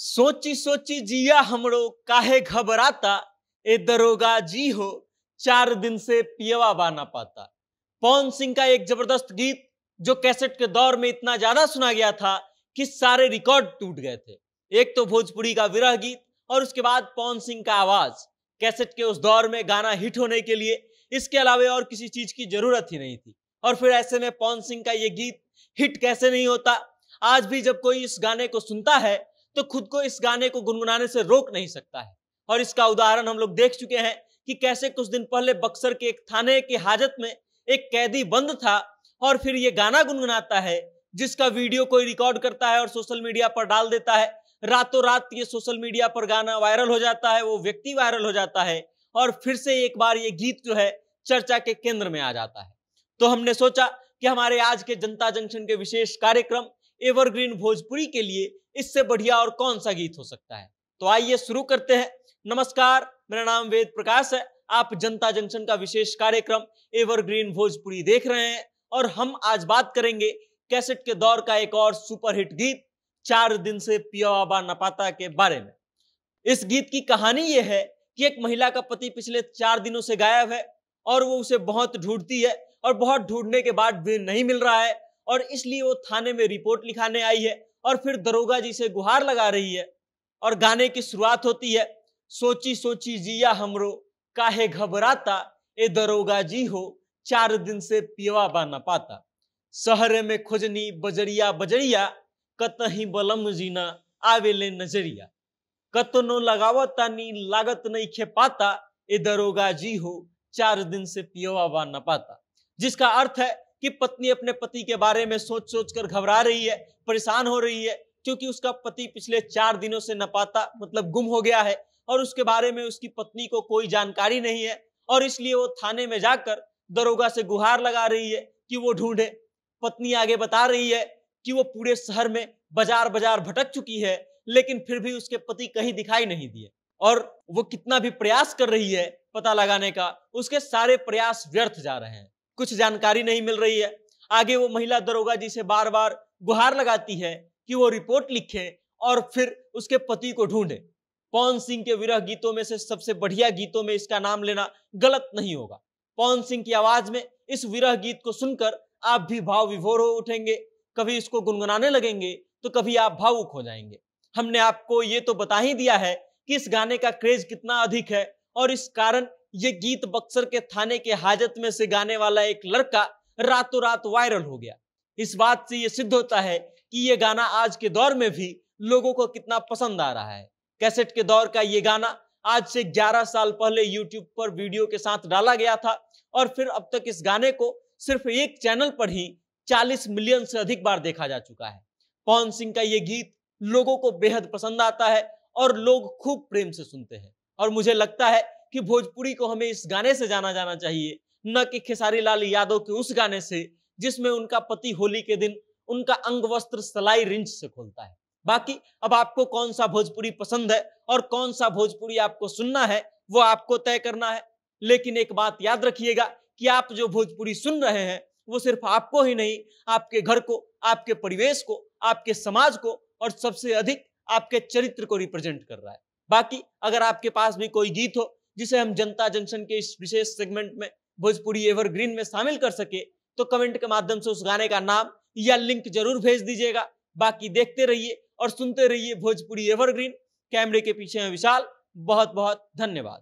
सोची सोची जिया हमरो काहे घबराता ए दरोगा जी हो चार दिन से पियवा ना पाता पवन सिंह का एक जबरदस्त गीत जो कैसेट के दौर में इतना ज्यादा सुना गया था कि सारे रिकॉर्ड टूट गए थे एक तो भोजपुरी का विरह गीत और उसके बाद पवन सिंह का आवाज कैसेट के उस दौर में गाना हिट होने के लिए इसके अलावा और किसी चीज की जरूरत ही नहीं थी और फिर ऐसे में पवन सिंह का ये गीत हिट कैसे नहीं होता आज भी जब कोई इस गाने को सुनता है तो खुद को इस गाने को गुनगुनाने से रोक नहीं सकता है और इसका उदाहरण हम लोग देख चुके हैं कि कैसे कुछ दिन पहले बक्सर के एक थाने की हाजत में एक कैदी बंद था और फिर ये गाना गुनगुनाता है जिसका वीडियो कोई रिकॉर्ड करता है और सोशल मीडिया पर डाल देता है रातों रात ये सोशल मीडिया पर गाना वायरल हो जाता है वो व्यक्ति वायरल हो जाता है और फिर से एक बार ये गीत जो है चर्चा के केंद्र में आ जाता है तो हमने सोचा कि हमारे आज के जनता जंक्शन के विशेष कार्यक्रम एवरग्रीन भोजपुरी के लिए इससे बढ़िया और कौन सा गीत हो सकता है तो आइए शुरू करते हैं नमस्कार मेरा नाम वेद प्रकाश है आप जनता जंक्शन का विशेष कार्यक्रम एवरग्रीन भोजपुरी देख रहे हैं और हम आज बात करेंगे कैसेट के दौर का एक और सुपरहिट गीत चार दिन से पियाबा नपाता के बारे में इस गीत की कहानी यह है कि एक महिला का पति पिछले चार दिनों से गायब है और वो उसे बहुत ढूंढती है और बहुत ढूंढने के बाद भी नहीं मिल रहा है और इसलिए वो थाने में रिपोर्ट लिखाने आई है और फिर दरोगा जी से गुहार लगा रही है और गाने की शुरुआत होती है सोची सोची जिया हमरो काहे घबराता ए दरोगा जी हो चार दिन से पीवा बा पाता शहर में खोजनी बजरिया बजरिया कत ही बलम जीना आवेले नजरिया कतनो लगावतानी लागत नहीं खे पाता ए दरोगा जी हो चार दिन से पियवा बा न पाता जिसका अर्थ है कि पत्नी अपने पति के बारे में सोच सोच कर घबरा रही है परेशान हो रही है क्योंकि उसका पति पिछले चार दिनों से नपाता मतलब गुम हो गया है और उसके बारे में उसकी पत्नी को कोई जानकारी नहीं है और इसलिए वो थाने में जाकर दरोगा से गुहार लगा रही है कि वो ढूंढे पत्नी आगे बता रही है कि वो पूरे शहर में बाजार बाजार भटक चुकी है लेकिन फिर भी उसके पति कहीं दिखाई नहीं दिए और वो कितना भी प्रयास कर रही है पता लगाने का उसके सारे प्रयास व्यर्थ जा रहे हैं कुछ जानकारी नहीं मिल रही है आगे वो महिला दरोगा जी से बार बार गुहार लगाती है कि वो रिपोर्ट लिखे और फिर उसके पति को ढूंढे पवन सिंह के विरह गीतों में से सबसे बढ़िया गीतों में इसका नाम लेना गलत नहीं होगा पवन सिंह की आवाज में इस विरह गीत को सुनकर आप भी भाव विभोर हो उठेंगे कभी इसको गुनगुनाने लगेंगे तो कभी आप भावुक हो जाएंगे हमने आपको ये तो बता ही दिया है कि इस गाने का क्रेज कितना अधिक है और इस कारण ये गीत बक्सर के थाने के हाजत में से गाने वाला एक लड़का रातों रात वायरल हो गया इस बात से ये सिद्ध होता है कि ये गाना आज के दौर में भी लोगों को कितना पसंद आ रहा है कैसेट के दौर का ये गाना आज से 11 साल पहले यूट्यूब पर वीडियो के साथ डाला गया था और फिर अब तक इस गाने को सिर्फ एक चैनल पर ही 40 मिलियन से अधिक बार देखा जा चुका है पवन सिंह का ये गीत लोगों को बेहद पसंद आता है और लोग खूब प्रेम से सुनते हैं और मुझे लगता है कि भोजपुरी को हमें इस गाने से जाना जाना चाहिए न कि खेसारी लाल यादव के उस गाने से जिसमें उनका पति होली के दिन उनका अंग वस्त्र सलाई रिंच से खोलता है बाकी अब आपको कौन सा भोजपुरी पसंद है और कौन सा भोजपुरी आपको सुनना है वो आपको तय करना है लेकिन एक बात याद रखिएगा कि आप जो भोजपुरी सुन रहे हैं वो सिर्फ आपको ही नहीं आपके घर को आपके परिवेश को आपके समाज को और सबसे अधिक आपके चरित्र को रिप्रेजेंट कर रहा है बाकी अगर आपके पास भी कोई गीत हो जिसे हम जनता जंक्शन के इस विशेष सेगमेंट में भोजपुरी एवरग्रीन में शामिल कर सके तो कमेंट के माध्यम से उस गाने का नाम या लिंक जरूर भेज दीजिएगा बाकी देखते रहिए और सुनते रहिए भोजपुरी एवरग्रीन कैमरे के पीछे हैं विशाल बहुत बहुत धन्यवाद